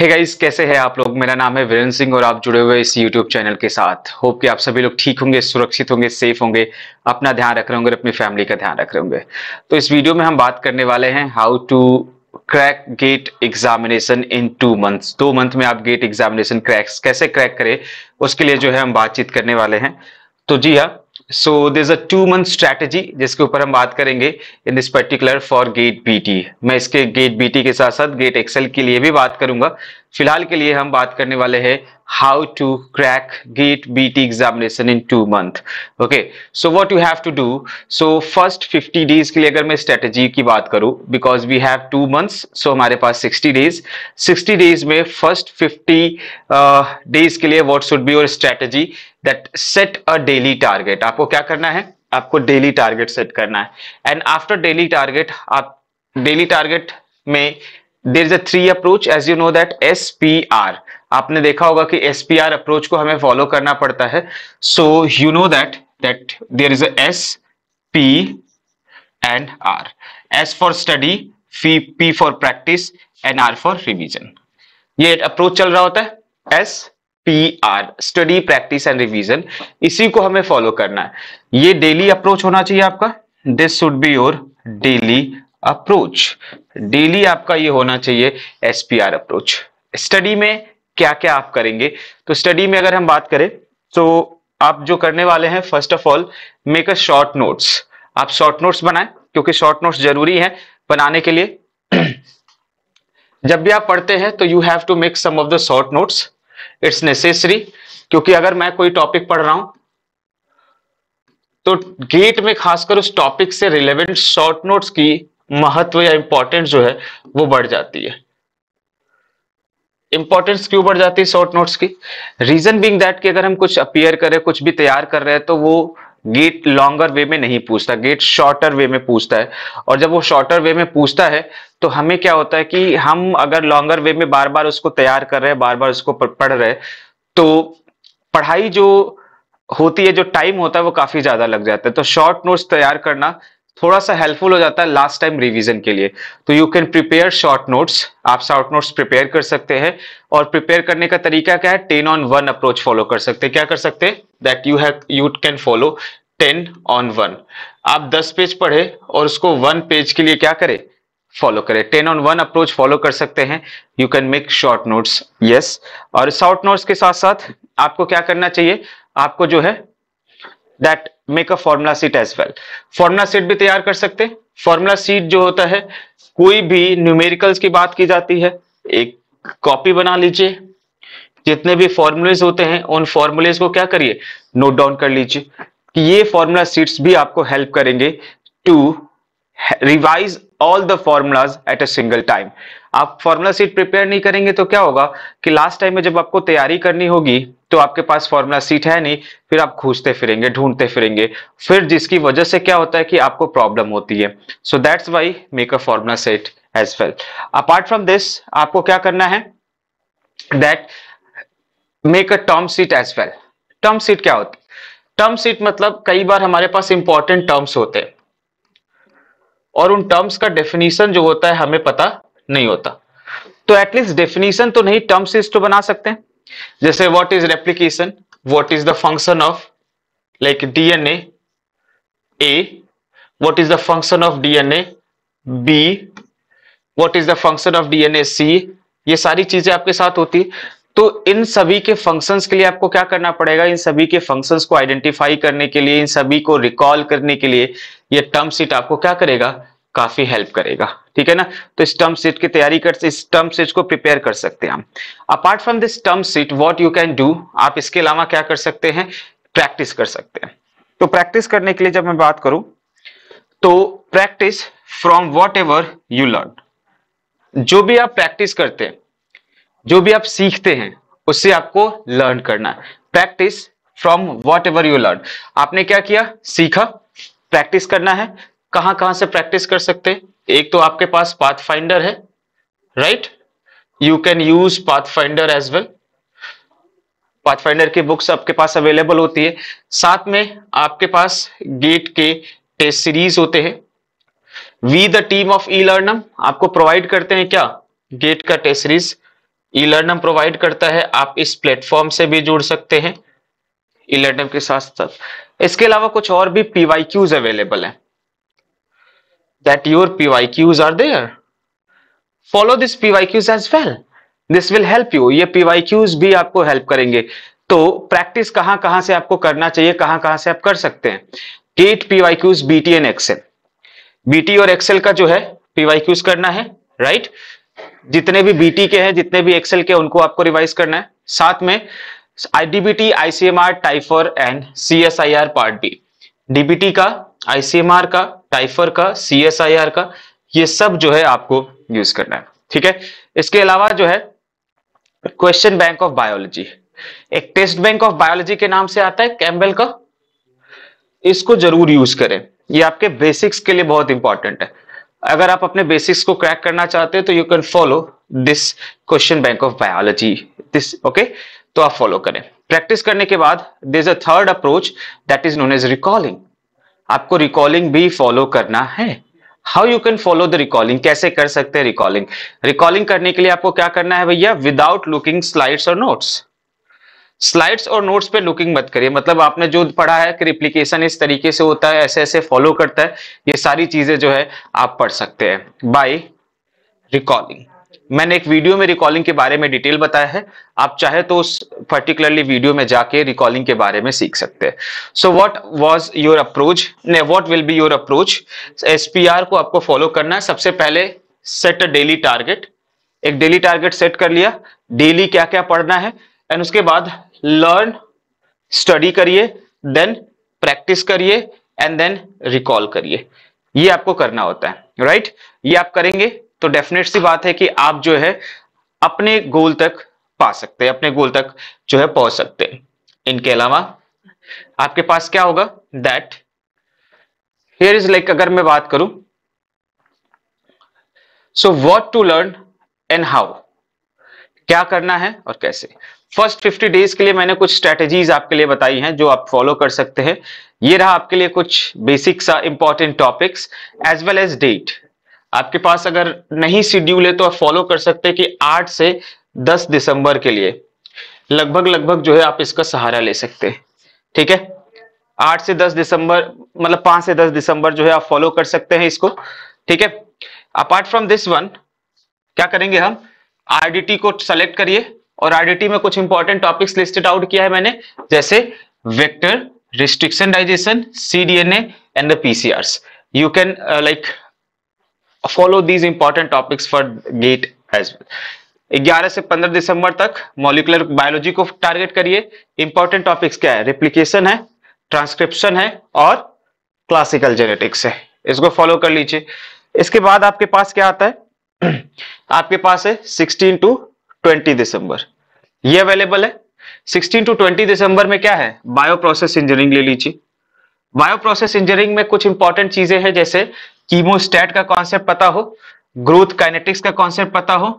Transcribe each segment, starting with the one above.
हे hey guys कैसे हैं आप लोग मेरा नाम है वीरेंद्र सिंह और आप जुड़े हुए इस यूट्यूब चैनल के साथ होप कि आप सभी लोग ठीक होंगे सुरक्षित होंगे सेफ होंगे अपना ध्यान रख रहे होंगे अपनी फैमिली का ध्यान रख रहे होंगे तो इस वीडियो में हम बात करने वाले हैं how to crack GATE examination in two months दो मंथ में आप गेट एग्जामिनेशन क्रैक्स कैसे क्रैक करें उसके लिए जो है हम बातचीत करने वाले हैं तो जी हाँ so this a two month strategy जिसके ऊपर हम बात करेंगे in this particular for GATE BT मैं इसके गेट बीटी के साथ साथ गेट एक्सेल के लिए भी बात करूंगा फिलहाल के लिए हम बात करने वाले हैं how to crack gate bt examination in two month okay so what you have to do so first 50 days ke liye agar main strategy ki baat karu because we have two months so hamare paas 60 days 60 days mein first 50 uh, days ke liye what should be your strategy that set a daily target aapko kya karna hai आपको daily target set करना है and after daily target आप daily target में there is a three approach as you know that SPR आपने देखा होगा कि S P R approach को हमें फॉलो करना पड़ता है so you know that that there is S P and R S for study fee P for practice and R for revision ये अप्रोच चल रहा होता है S P R study practice and revision इसी को हमें फॉलो करना है ये डेली अप्रोच होना चाहिए आपका this should be your daily approach daily आपका ये होना चाहिए S P R approach study में क्या क्या आप करेंगे तो स्टडी में अगर हम बात करें तो आप जो करने वाले हैं first of all make a short notes आप शॉर्ट नोट्स बनाएं क्योंकि शॉर्ट नोट्स जरूरी है बनाने के लिए जब भी आप पढ़ते हैं तो you have to make some of the short notes it's necessary क्योंकि अगर मैं कोई टॉपिक पढ़ रहा हूं तो गेट में खासकर उस टॉपिक से रिलेवेंट शॉर्ट नोट्स की महत्व या इंपॉर्टेंस जो है वो बढ़ जाती है इंपॉर्टेंस क्यों बढ़ जाती है शॉर्ट नोट्स की रीजन बींग दैट कि अगर हम कुछ अपियर करें कुछ भी तैयार कर रहे हैं तो वो गेट लॉन्गर वे में नहीं पूछता गेट शॉर्टर वे में पूछता है और जब वो शॉर्टर वे में पूछता है तो हमें क्या होता है कि हम अगर लॉन्गर वे में बार बार उसको तैयार कर रहे हैं बार बार उसको पढ़ रहे तो पढ़ाई जो होती है जो टाइम होता है वो काफी ज्यादा लग जाता है तो शॉर्ट नोट्स तैयार करना थोड़ा सा हेल्पफुल हो जाता है लास्ट टाइम रिवीजन के लिए तो you can prepare short notes आप शॉर्ट नोट्स प्रिपेयर कर सकते हैं और प्रिपेयर करने का तरीका क्या है ten on one approach follow कर सकते हैं क्या कर सकते हैं that you have you can follow ten on one आप दस पेज पढ़े और उसको वन पेज के लिए क्या करें फॉलो करें ten on one approach follow कर सकते हैं you can make short notes yes और शॉर्ट नोट्स के साथ साथ आपको क्या करना चाहिए आपको जो है that make a formula sheet as well formula sheet भी तैयार कर सकते हैं फॉर्मूला सीट जो होता है कोई भी न्यूमेरिकल्स की बात की जाती है एक कॉपी बना लीजिए जितने भी फॉर्मूलेज होते हैं उन फॉर्मुलेज को क्या करिए नोट डाउन कर लीजिए कि ये फॉर्मूला सीट्स भी आपको हेल्प करेंगे to revise all the formulas at a single time आप फॉर्मूला सीट प्रिपेयर नहीं करेंगे तो क्या होगा कि लास्ट टाइम में जब आपको तैयारी करनी होगी तो आपके पास फॉर्मूला सीट है नहीं फिर आप खोजते फिरेंगे ढूंढते फिरेंगे फिर जिसकी वजह से क्या होता है कि आपको प्रॉब्लम होती है so that's why make a formula set as well apart from this आपको क्या करना है that make a term sheet as well term sheet क्या होती टर्म सीट मतलब कई बार हमारे पास इंपॉर्टेंट टर्म्स होते हैं और उन टर्म्स का डेफिनेशन जो होता है हमें पता नहीं होता तो एटलीस्ट डेफिनेशन तो नहीं टर्म्स इज तो बना सकते हैं जैसे what is replication what is the function of like DNA A what is the function of DNA B what is the function of DNA C ये सारी चीजें आपके साथ होती तो इन सभी के फंक्शंस के लिए आपको क्या करना पड़ेगा इन सभी के फंक्शंस को आइडेंटिफाई करने के लिए इन सभी को रिकॉल करने के लिए ये टर्म सीट आपको क्या करेगा काफी हेल्प करेगा ठीक है ना तो इस टर्म सीट की तैयारी कर इस टर्म सीट को प्रिपेयर कर सकते हैं हम apart from this term sheet what you can do आप इसके अलावा क्या कर सकते हैं प्रैक्टिस कर सकते हैं तो प्रैक्टिस करने के लिए जब मैं बात करूं तो practice from whatever you learn जो भी आप प्रैक्टिस करते हैं जो भी आप सीखते हैं उससे आपको लर्न करना है practice from whatever you learn आपने क्या किया सीखा प्रैक्टिस करना है कहां कहां से प्रैक्टिस कर सकते हैं एक तो आपके पास पाथ फाइंडर है right you can use Pathfinder as well Pathfinder की बुक्स आपके पास अवेलेबल होती है साथ में आपके पास गेट के टेस्ट सीरीज होते हैं we the team of e learnam आपको प्रोवाइड करते हैं क्या गेट का test series e learnam provide करता है आप इस प्लेटफॉर्म से भी जुड़ सकते हैं ई लर्नम के साथ साथ इसके अलावा कुछ और भी पीवाई अवेलेबल है that your PYQs are there. Follow this PYQs as well. This will help you. ये PYQs भी आपको help करेंगे तो practice कहां कहां से आपको करना चाहिए कहां कहां से आप कर सकते हैं at PYQs, BT and Excel. BT और Excel का जो है PYQs करना है राइट जितने भी बीटी के हैं जितने भी एक्सेल के उनको आपको रिवाइज करना है साथ में IDBT ICMR TIFR and CSIR part B DBT का आईसीएमआर का टाइफर का सीएसआईआर का ये सब जो है आपको यूज करना है ठीक है इसके अलावा जो है क्वेश्चन बैंक ऑफ बायोलॉजी एक टेस्ट बैंक ऑफ बायोलॉजी के नाम से आता है कैम्बेल का इसको जरूर यूज करें ये आपके बेसिक्स के लिए बहुत इंपॉर्टेंट है अगर आप अपने बेसिक्स को क्रैक करना चाहते हैं तो you can follow this question bank of biology this okay तो आप फॉलो करें प्रैक्टिस करने के बाद this a third approach that is known as recalling आपको रिकॉलिंग भी फॉलो करना है how you can follow the recalling कैसे कर सकते हैं रिकॉलिंग रिकॉलिंग करने के लिए आपको क्या करना है भैया विदाउट लुकिंग स्लाइड्स और नोट्स स्लाइड्स और नोट्स पे लुकिंग मत करिए मतलब आपने जो पढ़ा है कि रिप्लीकेशन इस तरीके से होता है ऐसे ऐसे फॉलो करता है ये सारी चीजें जो है आप पढ़ सकते हैं बाय रिकॉलिंग मैंने एक वीडियो में रिकॉलिंग के बारे में डिटेल बताया है आप चाहे तो उस पर्टिकुलरली वीडियो में जाके रिकॉलिंग के बारे में सीख सकते हैं so what was your approach ने what will be your approach SPR को आपको फॉलो करना है सबसे पहले सेट अ डेली टारगेट एक डेली टारगेट सेट कर लिया डेली क्या क्या पढ़ना है एंड उसके बाद लर्न स्टडी करिए देन प्रैक्टिस करिए एंड देन रिकॉल करिए ये आपको करना होता है राइट right? ये आप करेंगे तो डेफिनेट सी बात है कि आप जो है अपने गोल तक पा सकते हैं अपने गोल तक जो है पहुंच सकते हैं इनके अलावा आपके पास क्या होगा दैट हियर इज लाइक अगर मैं बात करूं so what to learn and how क्या करना है और कैसे फर्स्ट 50 डेज के लिए मैंने कुछ स्ट्रेटेजीज आपके लिए बताई हैं जो आप फॉलो कर सकते हैं ये रहा आपके लिए कुछ बेसिक सा important topics as well as that आपके पास अगर नहीं शेड्यूल है तो आप फॉलो कर सकते हैं कि 8 से 10 दिसंबर के लिए लगभग लगभग जो है आप इसका सहारा ले सकते हैं ठीक है आठ से दस दिसंबर मतलब पांच से दस दिसंबर जो है आप फॉलो कर सकते हैं इसको ठीक है अपार्ट फ्रॉम दिस वन क्या करेंगे हम आरडीटी को सेलेक्ट करिए और आरडीटी में कुछ इंपॉर्टेंट टॉपिक्स लिस्टेड आउट किया है मैंने जैसे vector restriction digestion N and PCR you can like follow these important topics for GATE as well 11 से 15 दिसंबर तक मॉलिकुलर बायोलॉजी को टारगेट करिए इंपॉर्टेंट टॉपिक्स क्या है रिप्लीकेशन है ट्रांसक्रिप्शन है और क्लासिकल जेनेटिक्स है इसको फॉलो कर लीजिए इसके बाद आपके पास क्या आता है आपके पास है 16 टू 20 दिसंबर ये अवेलेबल है 16 टू 20 दिसंबर में क्या है बायो प्रोसेस इंजीनियरिंग ले लीजिए बायो प्रोसेस इंजीनियरिंग में कुछ इंपॉर्टेंट चीजें हैं जैसे कीमोस्टैट का कॉन्सेप्ट पता हो ग्रोथ काइनेटिक्स का कॉन्सेप्ट पता हो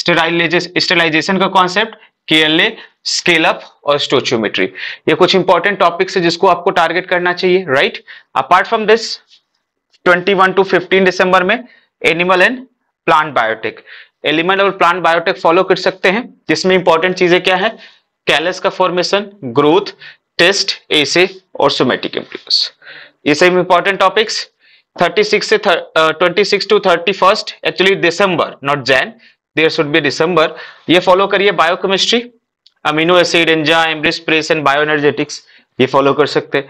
स्टेलाइजेशन का कॉन्सेप्ट केएलए स्केल अप और स्टोचियोमेट्री ये कुछ इंपॉर्टेंट टॉपिक्स है जिसको आपको टारगेट करना चाहिए right apart from this 21 to 15 दिसंबर में animal and plant biotech element और प्लांट बायोटेक फॉलो कर सकते हैं जिसमें इंपॉर्टेंट चीजें क्या है कैलस का फॉर्मेशन ग्रोथ टेस्ट एसे और सोमेटिक इम्प्लूस ये सब इंपॉर्टेंट टॉपिक्स 36 से twenty six to thirty actually December not Jan there should be December ये फॉलो करिए biochemistry amino acid enzyme risk and bioenergetics ये फॉलो कर सकते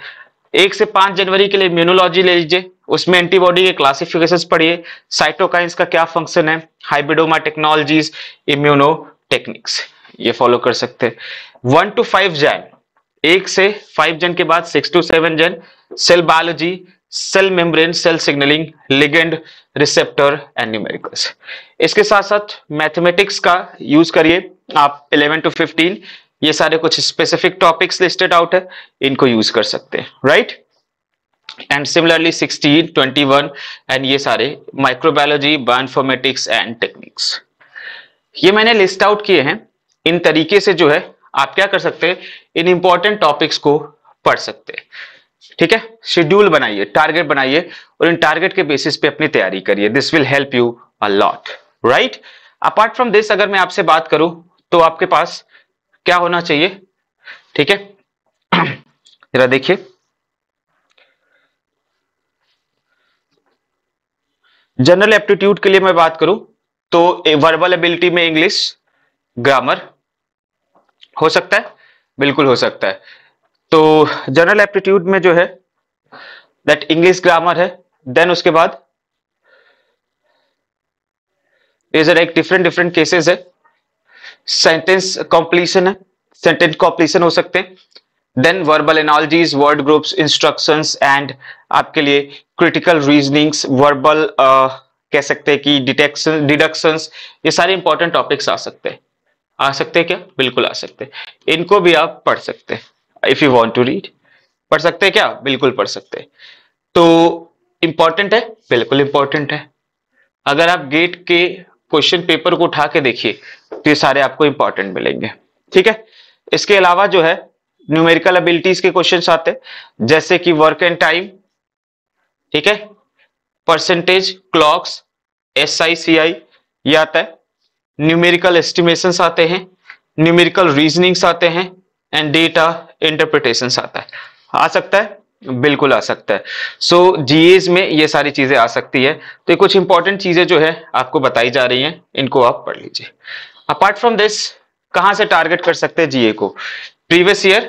एक से पांच जनवरी के लिए इम्यूनोलॉजी ले लीजिए उसमें एंटीबॉडी के क्लासिफिकेशन पढ़िए साइटोकाइंस का क्या फंक्शन है हाइब्रिडोमा टेक्नोलॉजीज इम्यूनो टेक्निक्स ये फॉलो कर सकते वन टू फाइव जैन एक से फाइव जन के बाद six to seven Jan cell biology cell membrane cell signalling ligand receptor and numericals इसके साथ साथ मैथमेटिक्स का यूज करिए आप 11 टू 15 ये सारे कुछ स्पेसिफिक टॉपिक्स लिस्टेड आउट है इनको यूज कर सकते हैं राइट एंड सिमिलरली 16, 21 एंड ये सारे माइक्रोबायोलॉजी बायोइन्फॉर्मेटिक्स एंड टेक्निक्स ये मैंने लिस्ट आउट किए हैं इन तरीके से जो है आप क्या कर सकते हैं इन इंपॉर्टेंट टॉपिक्स को पढ़ सकते हैं ठीक है शेड्यूल बनाइए टारगेट बनाइए और इन टारगेट के बेसिस पे अपनी तैयारी करिए this will help you a lot right apart from this अगर मैं आपसे बात करूं तो आपके पास क्या होना चाहिए ठीक है जरा देखिए जनरल एप्टीट्यूड के लिए मैं बात करूं तो वर्बल एबिलिटी में इंग्लिश ग्रामर हो सकता है बिल्कुल हो सकता है तो जनरल एप्टीट्यूड में जो है दैट इंग्लिश ग्रामर है देन उसके बाद एक डिफरेंट डिफरेंट केसेस है सेंटेंस कॉम्प्लीशन है सेंटेंस कॉम्प्लीशन हो सकते हैं then verbal analogies word groups instructions and आपके लिए क्रिटिकल रीजनिंग्स वर्बल कह सकते हैं कि डिटेक्शन डिडक्शंस ये सारे इंपॉर्टेंट टॉपिक्स आ सकते हैं आ सकते हैं क्या बिल्कुल आ सकते हैं इनको भी आप पढ़ सकते हैं if you want to read पढ़ सकते हैं क्या बिल्कुल पढ़ सकते तो इंपॉर्टेंट है बिल्कुल इंपॉर्टेंट है अगर आप गेट के क्वेश्चन पेपर को उठा के देखिए तो ये सारे आपको इंपॉर्टेंट मिलेंगे ठीक है इसके अलावा जो है न्यूमेरिकल एबिलिटीज के क्वेश्चन आते हैं जैसे कि वर्क एंड टाइम ठीक है percentage clocks S I C I ये आता है न्यूमेरिकल एस्टिमेशन आते हैं न्यूमेरिकल रीजनिंग्स आते हैं एंड डेटा इंटरप्रिटेशन आता है आ सकता है बिल्कुल आ सकता है सो so, जीएस में ये सारी चीजें आ सकती है तो ये कुछ इंपॉर्टेंट चीजें जो है आपको बताई जा रही हैं इनको आप पढ़ लीजिए अपार्ट फ्रॉम दिस कहां से टारगेट कर सकते हैं जीए को previous year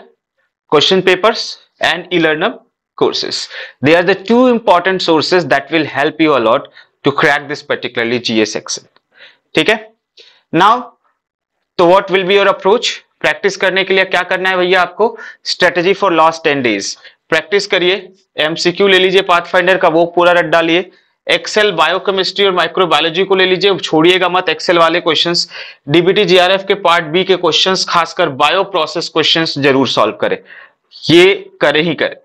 question papers and e learnup courses they are the two important sources that will help you a lot to crack this particularly particularly GA ठीक है? नाउ तो what will be your approach practice करने के लिए क्या करना है भैया आपको strategy for last ten days practice करिए एमसीक्यू ले लीजिए पाथफाइंडर का वो पूरा रट डालिए एक्सेल बायोकेमिस्ट्री और माइक्रोबायोलॉजी को ले लीजिए छोड़िएगा मत एक्सेल वाले क्वेश्चंस डीबीटी जीआरएफ के पार्ट बी के क्वेश्चंस खासकर बायो प्रोसेस क्वेश्चंस जरूर सॉल्व करें ये करें ही करें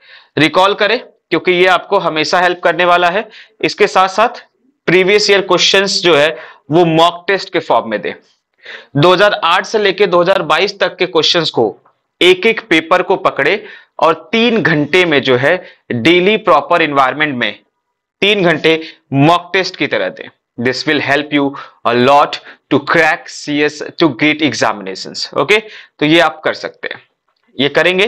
रिकॉल करें क्योंकि ये आपको हमेशा हेल्प करने वाला है इसके साथ साथ प्रीवियस ईयर क्वेश्चन जो है वो मॉक टेस्ट के फॉर्म में दें 2008 से लेके 2022 तक के क्वेश्चंस को एक एक पेपर को पकड़े और तीन घंटे में जो है डेली प्रॉपर इन्वायरमेंट में तीन घंटे मॉक टेस्ट की तरह दें this will help you a to crack C S to GATE examination okay तो ये आप कर सकते हैं ये करेंगे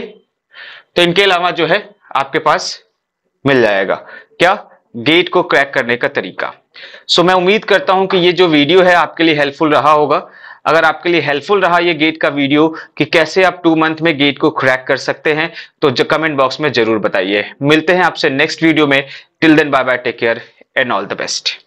तो इनके अलावा जो है आपके पास मिल जाएगा क्या गेट को क्रैक करने का तरीका सो so, मैं उम्मीद करता हूं कि ये जो वीडियो है आपके लिए हेल्पफुल रहा होगा अगर आपके लिए हेल्पफुल रहा ये गेट का वीडियो कि कैसे आप टू मंथ में गेट को क्रैक कर सकते हैं तो कमेंट बॉक्स में जरूर बताइए मिलते हैं आपसे नेक्स्ट वीडियो में till then bye bye take care and all the best